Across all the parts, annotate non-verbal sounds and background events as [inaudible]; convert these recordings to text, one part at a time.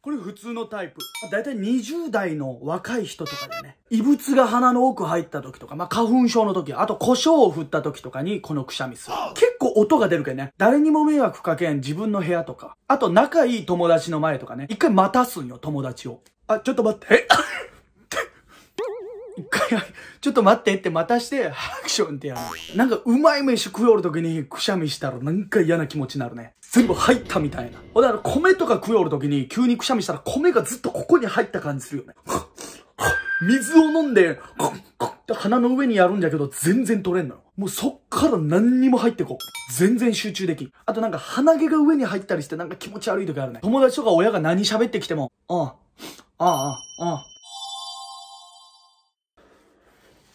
これ普通のタイプ。だいたい20代の若い人とかでね、異物が鼻の奥入った時とか、まあ、花粉症の時、あと胡椒を振った時とかにこのくしゃみする。結構音が出るけどね、誰にも迷惑かけん自分の部屋とか、あと仲いい友達の前とかね、一回待たすんよ、友達を。あ、ちょっと待って。[laughs] 一回、ちょっと待ってって待たして、アクションってやる。なんかうまい飯食おる時にくしゃみしたらなんか嫌な気持ちになるね。全部入ったみたいな。ほんで、あの、米とか食いおる時に急にくしゃみしたら米がずっとここに入った感じするよね。水を飲んで、コッコッって鼻の上にやるんだけど、全然取れんのよ。もうそっから何にも入ってこう。全然集中できん。あとなんか鼻毛が上に入ったりしてなんか気持ち悪い時あるね。友達とか親が何喋ってきても、ああ、ああ、ああ。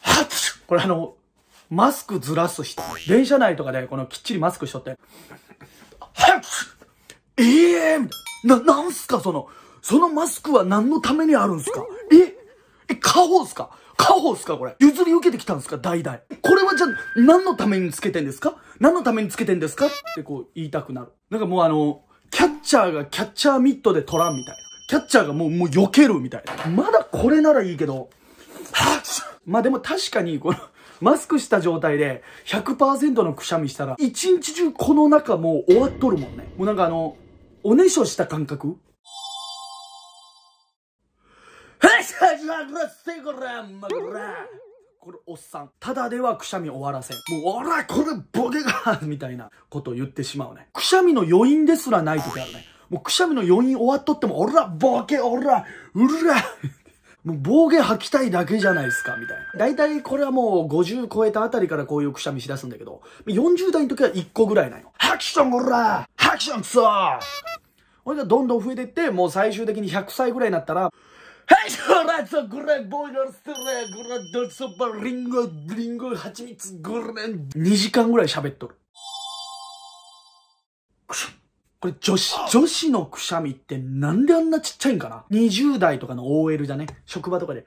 はっこれあの、マスクずらす人。電車内とかでこのきっちりマスクしとって。は [laughs] っええー、な、なんすかその、そのマスクは何のためにあるんすかええ、家宝っすか家宝っすかこれ。譲り受けてきたんすか代々。これはじゃあ、何のためにつけてんですか何のためにつけてんですかってこう言いたくなる。なんかもうあの、キャッチャーがキャッチャーミットで取らんみたいな。キャッチャーがもう、もう避けるみたいな。まだこれならいいけど、はっ [laughs] まあでも確かに、この、マスクした状態で100%のくしゃみしたら、一日中この中もう終わっとるもんね。もうなんかあの、おねしょした感覚これおっさん。ただではくしゃみ終わらせん。もう、おら、これボケがみたいなことを言ってしまうね。くしゃみの余韻ですらない時あるね。もうくしゃみの余韻終わっとっても、おら、ボケ、おら、うらもう暴言吐きたいだけじゃないですか、みたいな。大体これはもう50超えたあたりからこういうくしゃみしだすんだけど、40代の時は1個ぐらいなの。ハクションゴラハクションクソ俺がどんどん増えていって、もう最終的に100歳ぐらいになったら、ボイスレドソバリンゴ、リンゴ、2時間ぐらい喋っとる。くしこれ女子、女子のくしゃみってなんであんなちっちゃいんかな ?20 代とかの OL じゃね職場とかで、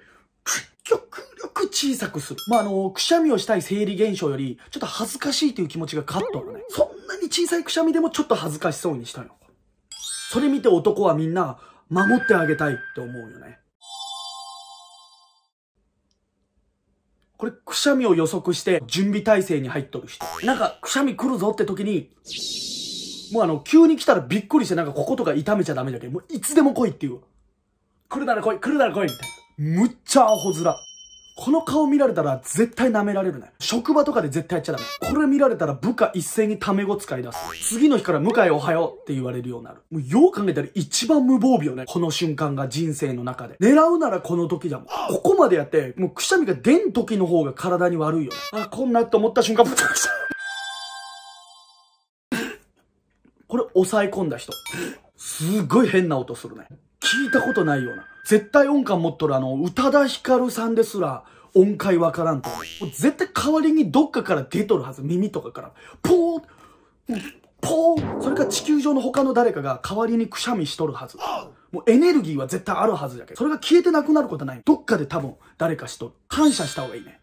極力小さくする。まあ、あの、くしゃみをしたい生理現象より、ちょっと恥ずかしいという気持ちがカットあるね。そんなに小さいくしゃみでもちょっと恥ずかしそうにしたいの。それ見て男はみんな、守ってあげたいって思うよね。これ、くしゃみを予測して準備体制に入っとる人。なんか、くしゃみ来るぞって時に、もうあの、急に来たらびっくりしてなんかこことか痛めちゃダメだけど、もういつでも来いっていう。来るなら来い、来るなら来いみたいな。むっちゃアホ面。この顔見られたら絶対舐められるね。職場とかで絶対やっちゃダメ。これ見られたら部下一斉にタメ語使い出す。次の日から向井おはようって言われるようになる。もうよう考えたら一番無防備よね。この瞬間が人生の中で。狙うならこの時だもん。ここまでやって、もうくしゃみが出ん時の方が体に悪いよね。あ、こんなって思った瞬間、ぶチャブチ抑え込んだ人。すっごい変な音するね。聞いたことないような。絶対音感持っとるあの、宇多田ヒカルさんですら、音階わからんと。絶対代わりにどっかから出とるはず、耳とかから。ポーポーそれか地球上の他の誰かが代わりにくしゃみしとるはず。もうエネルギーは絶対あるはずだけど、それが消えてなくなることない。どっかで多分誰かしとる。感謝した方がいいね。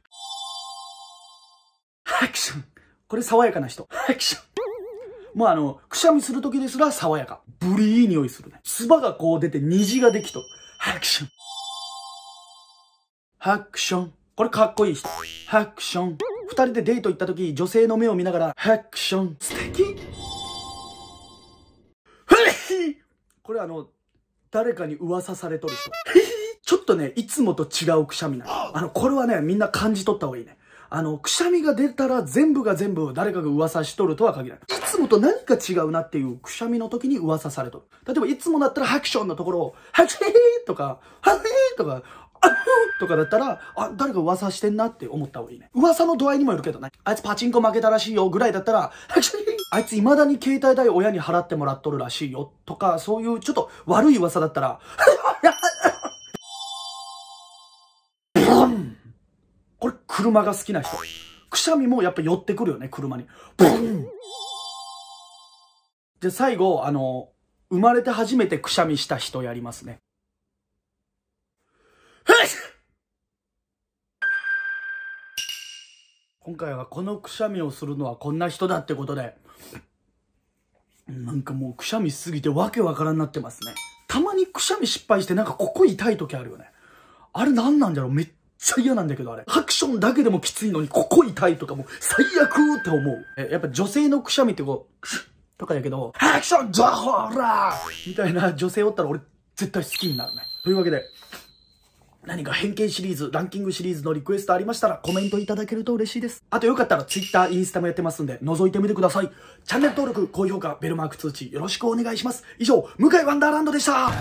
アクションこれ爽やかな人。アクションもうあの、くしゃみする時ですら爽やか。ブリーいい匂いするね。唾がこう出て虹ができと。ハクション。ハクション。これかっこいい人。ハクション。二人でデート行った時、女性の目を見ながら、ハクション。素敵これあの、誰かに噂されとる人。ちょっとね、いつもと違うくしゃみなの。あの、これはね、みんな感じ取った方がいいね。あの、くしゃみが出たら全部が全部誰かが噂しとるとは限らない。つもと何か違うなっていうくしゃみの時に噂されとる。例えばいつもだったらハクションのところを、ハクシーとか、ハクシーとか、あふとかだったら、あ、誰か噂してんなって思った方がいいね。噂の度合いにもよるけどね。あいつパチンコ負けたらしいよぐらいだったら、ハクシーあいつ未だに携帯代親に払ってもらっとるらしいよとか、そういうちょっと悪い噂だったら、これ車が好きな人。くしゃみもやっぱ寄ってくるよね、車に。ーンじゃあ最後、あの、生まれて初めてくしゃみした人やりますね。今回はこのくしゃみをするのはこんな人だってことで、なんかもうくしゃみしすぎてわけわからんなってますね。たまにくしゃみ失敗してなんかここ痛い時あるよね。あれ何なんだろうめっちゃ嫌なんだけどあれ。ハクションだけでもきついのにここ痛いとかも最悪って思う。え、やっぱ女性のくしゃみってこう、とかやけど、アクションザホラーみたいな女性おったら俺絶対好きになるね。というわけで、何か偏見シリーズ、ランキングシリーズのリクエストありましたらコメントいただけると嬉しいです。あとよかったら Twitter、インスタもやってますんで覗いてみてください。チャンネル登録、高評価、ベルマーク通知よろしくお願いします。以上、向井ワンダーランドでした。